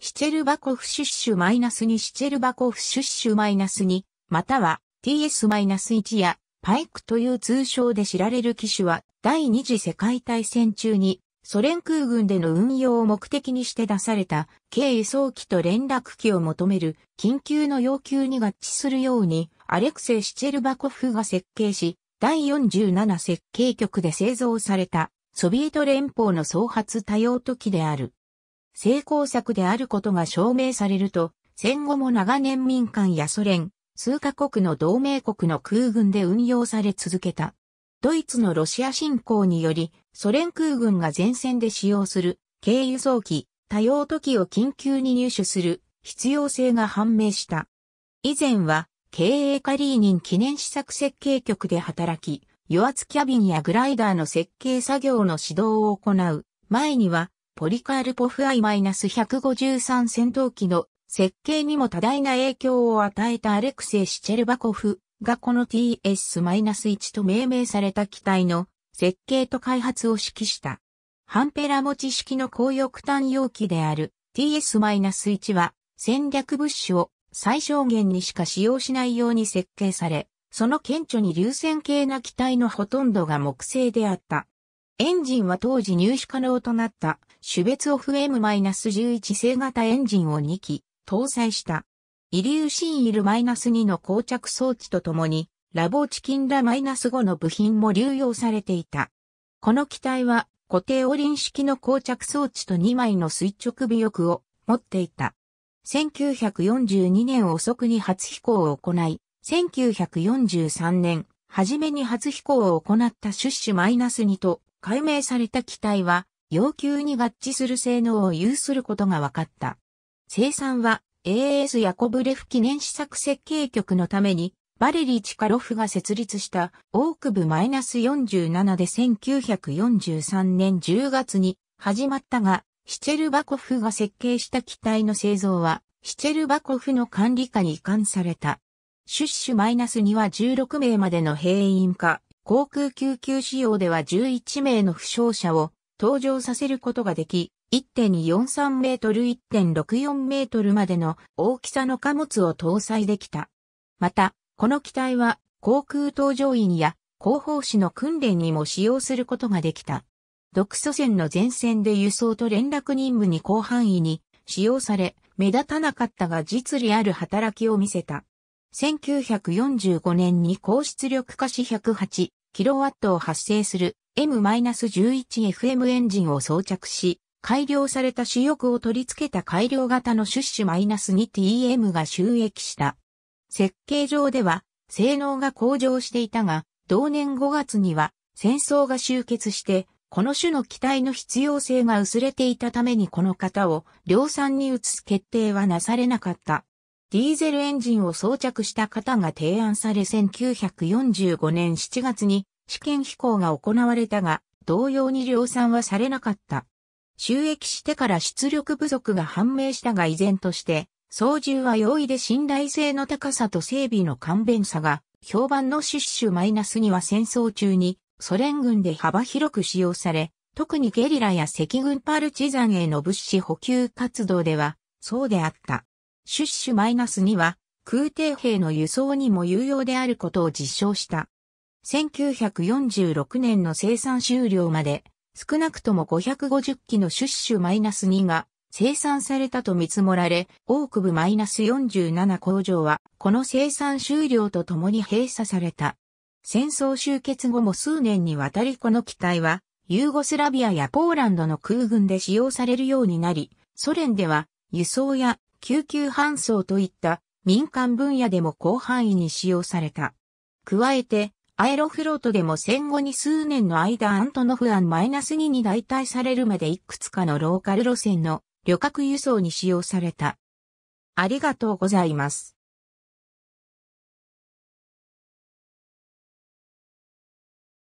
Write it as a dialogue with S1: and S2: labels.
S1: シチェルバコフシュッシュマイナス2シチェルバコフシュッシュマイナス2、または TS-1 やパイクという通称で知られる機種は第二次世界大戦中にソ連空軍での運用を目的にして出された軽輸送機と連絡機を求める緊急の要求に合致するようにアレクセイ・シチェルバコフが設計し第47設計局で製造されたソビエト連邦の総発多用途機である。成功策であることが証明されると、戦後も長年民間やソ連、数カ国の同盟国の空軍で運用され続けた。ドイツのロシア侵攻により、ソ連空軍が前線で使用する、軽輸送機、多用途機を緊急に入手する必要性が判明した。以前は、経営カリーニン記念試作設計局で働き、油圧キャビンやグライダーの設計作業の指導を行う。前には、ポリカールポフ I-153 戦闘機の設計にも多大な影響を与えたアレクセイ・シチェルバコフがこの TS-1 と命名された機体の設計と開発を指揮した。ハンペラ持ち式の高翼端容器である TS-1 は戦略物資を最小限にしか使用しないように設計され、その顕著に流線形な機体のほとんどが木製であった。エンジンは当時入手可能となった種別オフ M-11 製型エンジンを2機搭載した。イリューシンイル -2 の膠着装置とともに、ラボチキンラ -5 の部品も流用されていた。この機体は固定オリン式の膠着装置と2枚の垂直尾翼を持っていた。1942年遅くに初飛行を行い、1943年、初めに初飛行を行ったシュッシュ -2 と解明された機体は、要求に合致する性能を有することが分かった。生産は AS ヤコブレフ記念試作設計局のために、バレリー・チカロフが設立したオークブ -47 で1943年10月に始まったが、シチェルバコフが設計した機体の製造は、シチェルバコフの管理下に移管された。シュッシュ -2 は16名までの兵員化、航空救急仕様では11名の負傷者を登場させることができ、1.43メートル1.64メートルまでの大きさの貨物を搭載できた。また、この機体は航空搭乗員や広報士の訓練にも使用することができた。独ソ線の前線で輸送と連絡任務に広範囲に使用され、目立たなかったが実利ある働きを見せた。1945年に高出力化し 108kW を発生する M-11FM エンジンを装着し、改良された主翼を取り付けた改良型のシュッシュ2 t m が収益した。設計上では、性能が向上していたが、同年5月には戦争が終結して、この種の機体の必要性が薄れていたためにこの型を量産に移す決定はなされなかった。ディーゼルエンジンを装着した型が提案され1945年7月に試験飛行が行われたが、同様に量産はされなかった。収益してから出力不足が判明したが依然として、操縦は容易で信頼性の高さと整備の簡便さが、評判のシュッシュマイナスには戦争中にソ連軍で幅広く使用され、特にゲリラや赤軍パルチザンへの物資補給活動では、そうであった。シュッシュマイナスには、空挺兵の輸送にも有用であることを実証した。1946年の生産終了まで、少なくとも550機のシュッシュ -2 が生産されたと見積もられ、オークブ -47 工場は、この生産終了とともに閉鎖された。戦争終結後も数年にわたりこの機体は、ユーゴスラビアやポーランドの空軍で使用されるようになり、ソ連では輸送や救急搬送といった民間分野でも広範囲に使用された。加えてアエロフロートでも戦後に数年の間アントノフアン -2 に代替されるまでいくつかのローカル路線の旅客輸送に使用された。ありがとうございます。